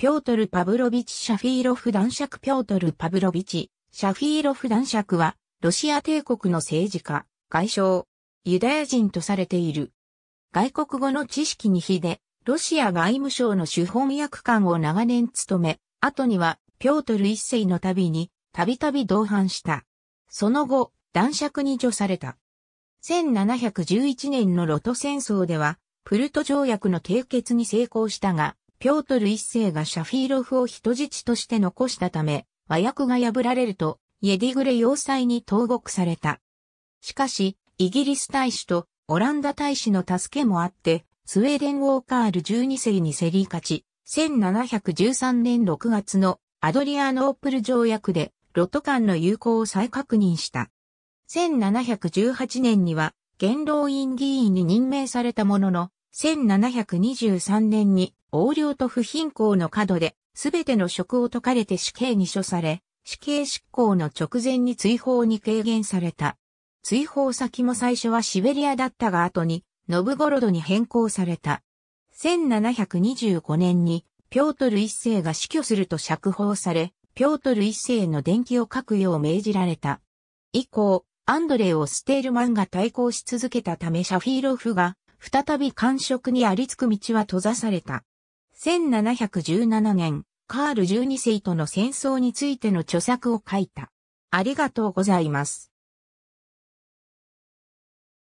ピョートル・パブロビチ・シャフィーロフ男爵ピョートル・パブロビチ、シャフィーロフ男爵は、ロシア帝国の政治家、外相、ユダヤ人とされている。外国語の知識に比で、ロシア外務省の主翻訳官を長年務め、後には、ピョートル一世の旅に、たびたび同伴した。その後、男爵に除された。1711年のロト戦争では、プルト条約の締結に成功したが、ピョートル一世がシャフィーロフを人質として残したため、和訳が破られると、イェディグレ要塞に投獄された。しかし、イギリス大使とオランダ大使の助けもあって、スウェーデン・ウォーカール12世に競り勝ち、1713年6月のアドリアノープル条約で、ロト間の友好を再確認した。1718年には、元老院議員に任命されたものの、1723年に横領と不貧困の角で、すべての職を解かれて死刑に処され、死刑執行の直前に追放に軽減された。追放先も最初はシベリアだったが後に、ノブゴロドに変更された。1725年に、ピョートル一世が死去すると釈放され、ピョートル一世の伝記を書くよう命じられた。以降、アンドレイをステールマンが対抗し続けたためシャフィーロフが再び官職にありつく道は閉ざされた。1717年、カール12世との戦争についての著作を書いた。ありがとうございます。